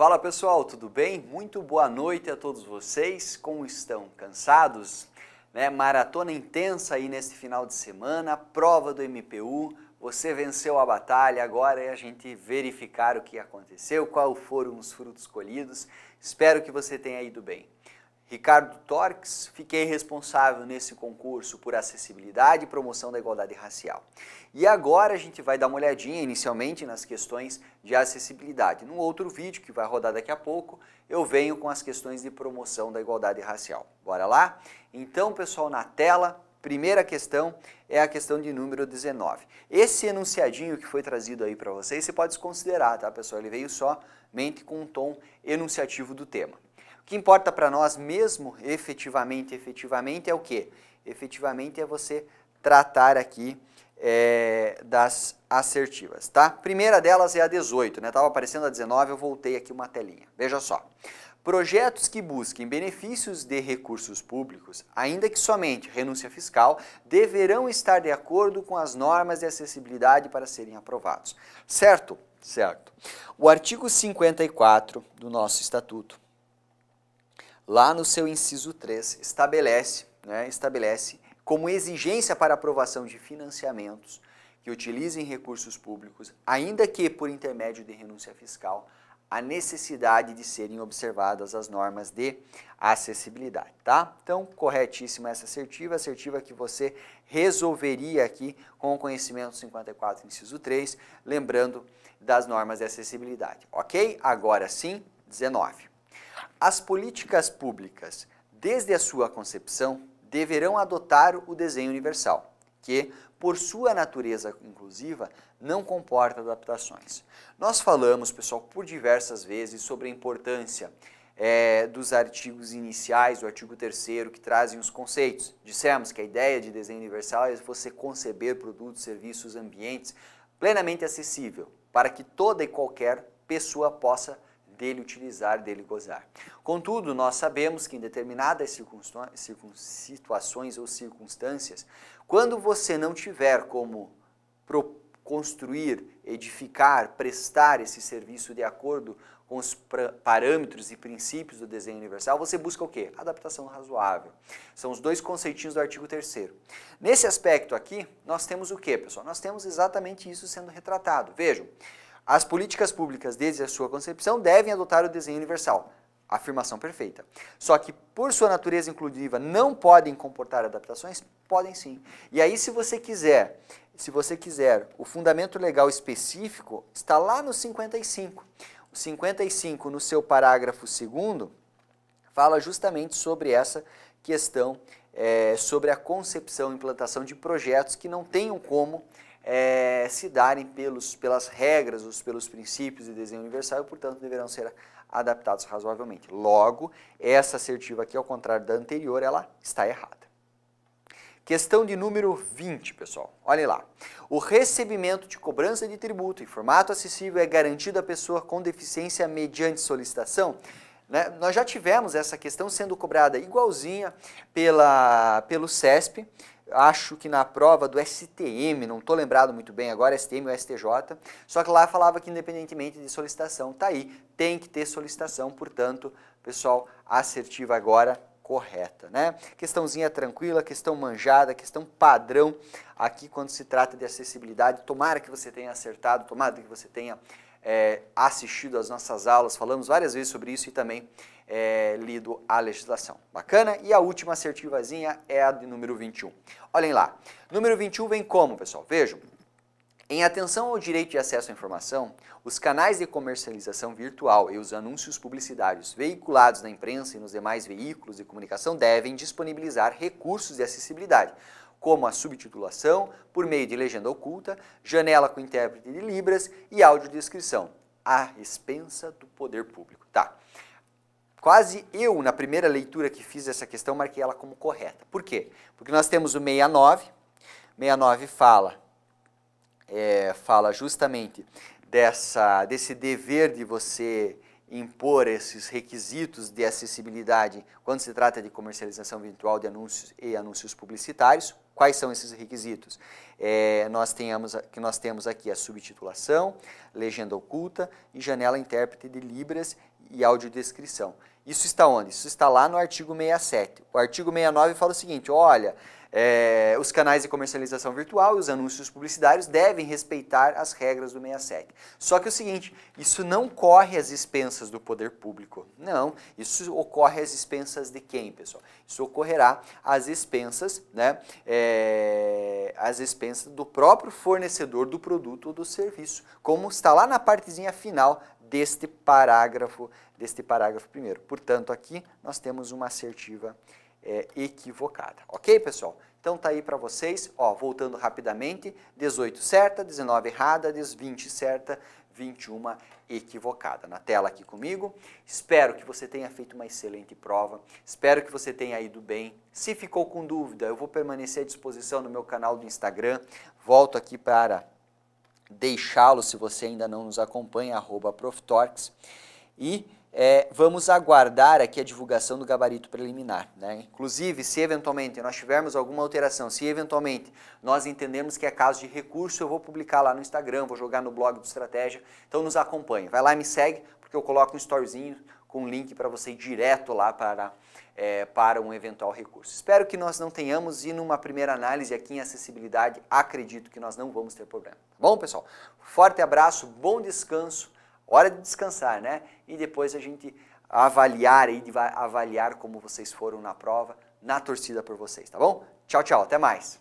Fala pessoal, tudo bem? Muito boa noite a todos vocês. Como estão? Cansados? Né? Maratona intensa aí neste final de semana, prova do MPU. Você venceu a batalha, agora é a gente verificar o que aconteceu, quais foram os frutos colhidos. Espero que você tenha ido bem. Ricardo Torques, fiquei responsável nesse concurso por acessibilidade e promoção da igualdade racial. E agora a gente vai dar uma olhadinha inicialmente nas questões de acessibilidade. No outro vídeo que vai rodar daqui a pouco, eu venho com as questões de promoção da igualdade racial. Bora lá? Então, pessoal, na tela, primeira questão é a questão de número 19. Esse enunciadinho que foi trazido aí para vocês, você pode desconsiderar, tá, pessoal? Ele veio somente com um tom enunciativo do tema que importa para nós mesmo, efetivamente, efetivamente é o quê? Efetivamente é você tratar aqui é, das assertivas, tá? Primeira delas é a 18, né? Tava aparecendo a 19, eu voltei aqui uma telinha. Veja só. Projetos que busquem benefícios de recursos públicos, ainda que somente renúncia fiscal, deverão estar de acordo com as normas de acessibilidade para serem aprovados. Certo? Certo. O artigo 54 do nosso estatuto lá no seu inciso 3, estabelece, né, estabelece como exigência para aprovação de financiamentos que utilizem recursos públicos, ainda que por intermédio de renúncia fiscal, a necessidade de serem observadas as normas de acessibilidade, tá? Então, corretíssima essa assertiva, assertiva que você resolveria aqui com o conhecimento 54, inciso 3, lembrando das normas de acessibilidade, ok? Agora sim, 19. As políticas públicas, desde a sua concepção, deverão adotar o desenho universal, que, por sua natureza inclusiva, não comporta adaptações. Nós falamos, pessoal, por diversas vezes sobre a importância é, dos artigos iniciais, do artigo 3 que trazem os conceitos. Dissemos que a ideia de desenho universal é você conceber produtos, serviços, ambientes plenamente acessível para que toda e qualquer pessoa possa dele utilizar, dele gozar. Contudo, nós sabemos que em determinadas situações ou circunstâncias, quando você não tiver como construir, edificar, prestar esse serviço de acordo com os parâmetros e princípios do desenho universal, você busca o quê? Adaptação razoável. São os dois conceitinhos do artigo 3 Nesse aspecto aqui, nós temos o quê, pessoal? Nós temos exatamente isso sendo retratado. Vejam, as políticas públicas, desde a sua concepção, devem adotar o desenho universal. Afirmação perfeita. Só que, por sua natureza inclusiva, não podem comportar adaptações? Podem sim. E aí, se você quiser, se você quiser, o fundamento legal específico está lá no 55. O 55, no seu parágrafo segundo, fala justamente sobre essa questão, é, sobre a concepção e implantação de projetos que não tenham como é, se darem pelos, pelas regras, os, pelos princípios de desenho universal e, portanto, deverão ser adaptados razoavelmente. Logo, essa assertiva aqui, ao contrário da anterior, ela está errada. Questão de número 20, pessoal. Olha lá. O recebimento de cobrança de tributo em formato acessível é garantido à pessoa com deficiência mediante solicitação? Né? Nós já tivemos essa questão sendo cobrada igualzinha pela, pelo CESP, acho que na prova do STM, não estou lembrado muito bem agora, STM ou STJ, só que lá falava que independentemente de solicitação, tá aí, tem que ter solicitação, portanto, pessoal, assertiva agora correta, né? Questãozinha tranquila, questão manjada, questão padrão aqui quando se trata de acessibilidade, tomara que você tenha acertado, tomara que você tenha é, assistido às nossas aulas, falamos várias vezes sobre isso e também é, lido a legislação. Bacana? E a última assertivazinha é a de número 21. Olhem lá. Número 21 vem como, pessoal? Vejam. Em atenção ao direito de acesso à informação, os canais de comercialização virtual e os anúncios publicitários veiculados na imprensa e nos demais veículos de comunicação devem disponibilizar recursos de acessibilidade, como a subtitulação, por meio de legenda oculta, janela com intérprete de Libras e audiodescrição, à dispensa do poder público. Tá. Quase eu, na primeira leitura que fiz essa questão, marquei ela como correta. Por quê? Porque nós temos o 69, 69 fala, é, fala justamente dessa, desse dever de você impor esses requisitos de acessibilidade quando se trata de comercialização virtual de anúncios e anúncios publicitários. Quais são esses requisitos? É, nós tenhamos, que nós temos aqui a subtitulação, legenda oculta e janela intérprete de Libras e audiodescrição. Isso está onde? Isso está lá no artigo 67. O artigo 69 fala o seguinte: olha, é, os canais de comercialização virtual e os anúncios publicitários devem respeitar as regras do 67. Só que é o seguinte, isso não corre às expensas do poder público. Não, isso ocorre às expensas de quem, pessoal? Isso ocorrerá às expensas, né, é, às expensas do próprio fornecedor do produto ou do serviço, como está lá na partezinha final deste parágrafo, deste parágrafo primeiro. Portanto, aqui nós temos uma assertiva é, equivocada. Ok, pessoal? Então tá aí para vocês, ó, voltando rapidamente, 18 certa, 19 errada, 20 certa, 21 equivocada. Na tela aqui comigo. Espero que você tenha feito uma excelente prova. Espero que você tenha ido bem. Se ficou com dúvida, eu vou permanecer à disposição no meu canal do Instagram. Volto aqui para deixá-lo se você ainda não nos acompanha, arroba E é, vamos aguardar aqui a divulgação do gabarito preliminar. Né? Inclusive, se eventualmente nós tivermos alguma alteração, se eventualmente nós entendermos que é caso de recurso, eu vou publicar lá no Instagram, vou jogar no blog do Estratégia. Então nos acompanhe. Vai lá e me segue, porque eu coloco um storyzinho com link para você ir direto lá para, é, para um eventual recurso. Espero que nós não tenhamos e numa primeira análise aqui em acessibilidade, acredito que nós não vamos ter problema. Tá bom, pessoal? Forte abraço, bom descanso, hora de descansar, né? E depois a gente avaliar aí, avaliar como vocês foram na prova, na torcida por vocês, tá bom? Tchau, tchau, até mais!